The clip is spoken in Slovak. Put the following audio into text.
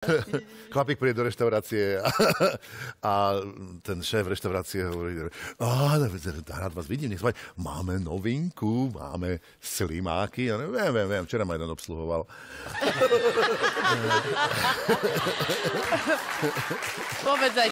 Chlapík príde do reštaurácie a, a ten šéf reštaurácie hovorí, a rád vás vidím, nech máme novinku, máme slimáky, ja viem, viem, viem, včera ma jeden obsluhoval. Povedz aj